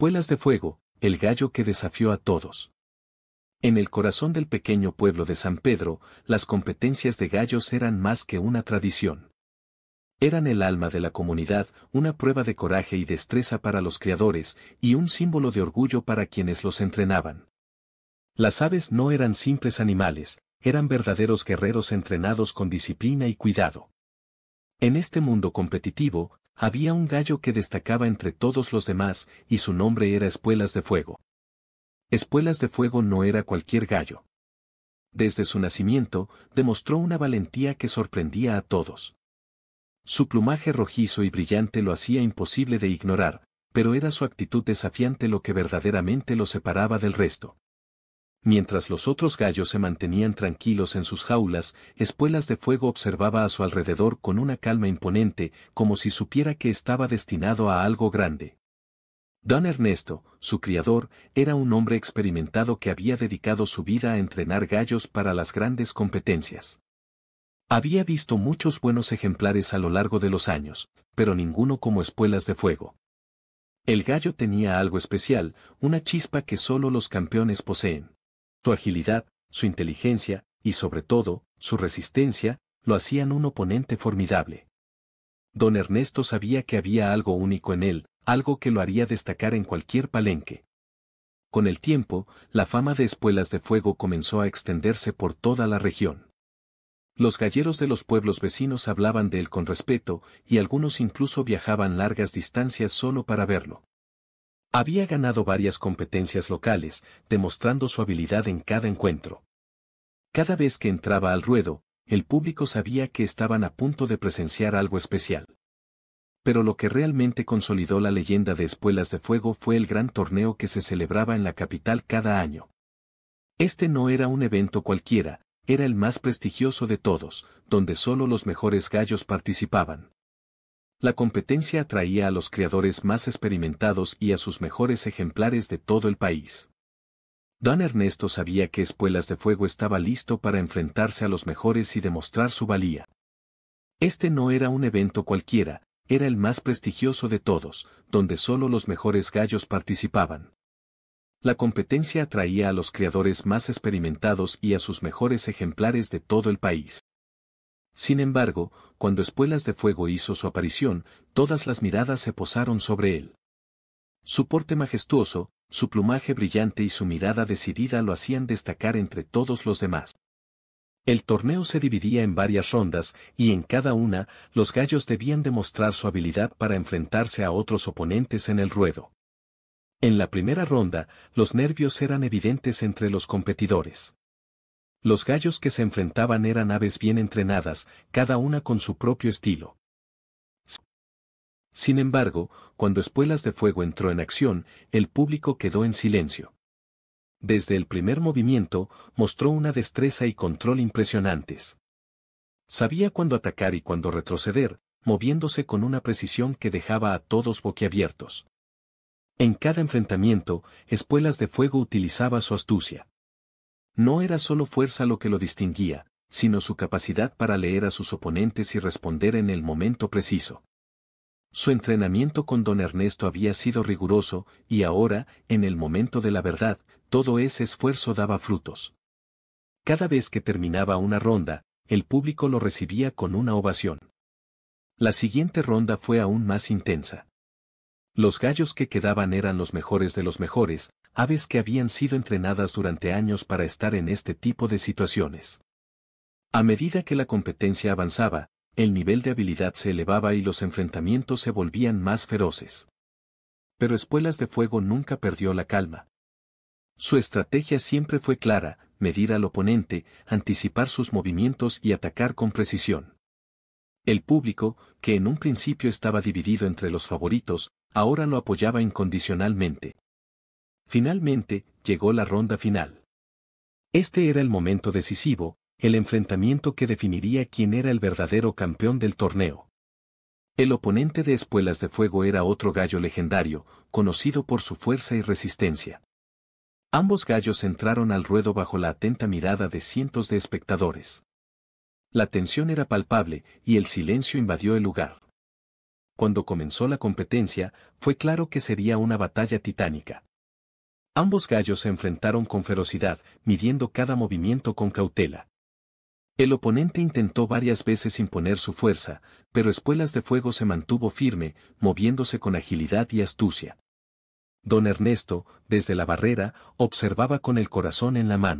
Puelas de Fuego, el gallo que desafió a todos. En el corazón del pequeño pueblo de San Pedro, las competencias de gallos eran más que una tradición. Eran el alma de la comunidad, una prueba de coraje y destreza para los criadores y un símbolo de orgullo para quienes los entrenaban. Las aves no eran simples animales, eran verdaderos guerreros entrenados con disciplina y cuidado. En este mundo competitivo, había un gallo que destacaba entre todos los demás, y su nombre era Espuelas de Fuego. Espuelas de Fuego no era cualquier gallo. Desde su nacimiento, demostró una valentía que sorprendía a todos. Su plumaje rojizo y brillante lo hacía imposible de ignorar, pero era su actitud desafiante lo que verdaderamente lo separaba del resto. Mientras los otros gallos se mantenían tranquilos en sus jaulas, Espuelas de Fuego observaba a su alrededor con una calma imponente, como si supiera que estaba destinado a algo grande. Don Ernesto, su criador, era un hombre experimentado que había dedicado su vida a entrenar gallos para las grandes competencias. Había visto muchos buenos ejemplares a lo largo de los años, pero ninguno como espuelas de fuego. El gallo tenía algo especial, una chispa que solo los campeones poseen. Su agilidad, su inteligencia, y sobre todo, su resistencia, lo hacían un oponente formidable. Don Ernesto sabía que había algo único en él, algo que lo haría destacar en cualquier palenque. Con el tiempo, la fama de Espuelas de Fuego comenzó a extenderse por toda la región. Los galleros de los pueblos vecinos hablaban de él con respeto, y algunos incluso viajaban largas distancias solo para verlo. Había ganado varias competencias locales, demostrando su habilidad en cada encuentro. Cada vez que entraba al ruedo, el público sabía que estaban a punto de presenciar algo especial. Pero lo que realmente consolidó la leyenda de Espuelas de Fuego fue el gran torneo que se celebraba en la capital cada año. Este no era un evento cualquiera, era el más prestigioso de todos, donde solo los mejores gallos participaban. La competencia atraía a los criadores más experimentados y a sus mejores ejemplares de todo el país. Don Ernesto sabía que Espuelas de Fuego estaba listo para enfrentarse a los mejores y demostrar su valía. Este no era un evento cualquiera, era el más prestigioso de todos, donde solo los mejores gallos participaban. La competencia atraía a los criadores más experimentados y a sus mejores ejemplares de todo el país. Sin embargo, cuando Espuelas de Fuego hizo su aparición, todas las miradas se posaron sobre él. Su porte majestuoso, su plumaje brillante y su mirada decidida lo hacían destacar entre todos los demás. El torneo se dividía en varias rondas y en cada una los gallos debían demostrar su habilidad para enfrentarse a otros oponentes en el ruedo. En la primera ronda, los nervios eran evidentes entre los competidores. Los gallos que se enfrentaban eran aves bien entrenadas, cada una con su propio estilo. Sin embargo, cuando Espuelas de Fuego entró en acción, el público quedó en silencio. Desde el primer movimiento, mostró una destreza y control impresionantes. Sabía cuándo atacar y cuándo retroceder, moviéndose con una precisión que dejaba a todos boquiabiertos. En cada enfrentamiento, Espuelas de Fuego utilizaba su astucia. No era solo fuerza lo que lo distinguía, sino su capacidad para leer a sus oponentes y responder en el momento preciso. Su entrenamiento con don Ernesto había sido riguroso, y ahora, en el momento de la verdad, todo ese esfuerzo daba frutos. Cada vez que terminaba una ronda, el público lo recibía con una ovación. La siguiente ronda fue aún más intensa. Los gallos que quedaban eran los mejores de los mejores, aves que habían sido entrenadas durante años para estar en este tipo de situaciones. A medida que la competencia avanzaba, el nivel de habilidad se elevaba y los enfrentamientos se volvían más feroces. Pero Espuelas de Fuego nunca perdió la calma. Su estrategia siempre fue clara, medir al oponente, anticipar sus movimientos y atacar con precisión. El público, que en un principio estaba dividido entre los favoritos, ahora lo apoyaba incondicionalmente. Finalmente, llegó la ronda final. Este era el momento decisivo, el enfrentamiento que definiría quién era el verdadero campeón del torneo. El oponente de Espuelas de Fuego era otro gallo legendario, conocido por su fuerza y resistencia. Ambos gallos entraron al ruedo bajo la atenta mirada de cientos de espectadores. La tensión era palpable y el silencio invadió el lugar cuando comenzó la competencia, fue claro que sería una batalla titánica. Ambos gallos se enfrentaron con ferocidad, midiendo cada movimiento con cautela. El oponente intentó varias veces imponer su fuerza, pero Espuelas de Fuego se mantuvo firme, moviéndose con agilidad y astucia. Don Ernesto, desde la barrera, observaba con el corazón en la mano.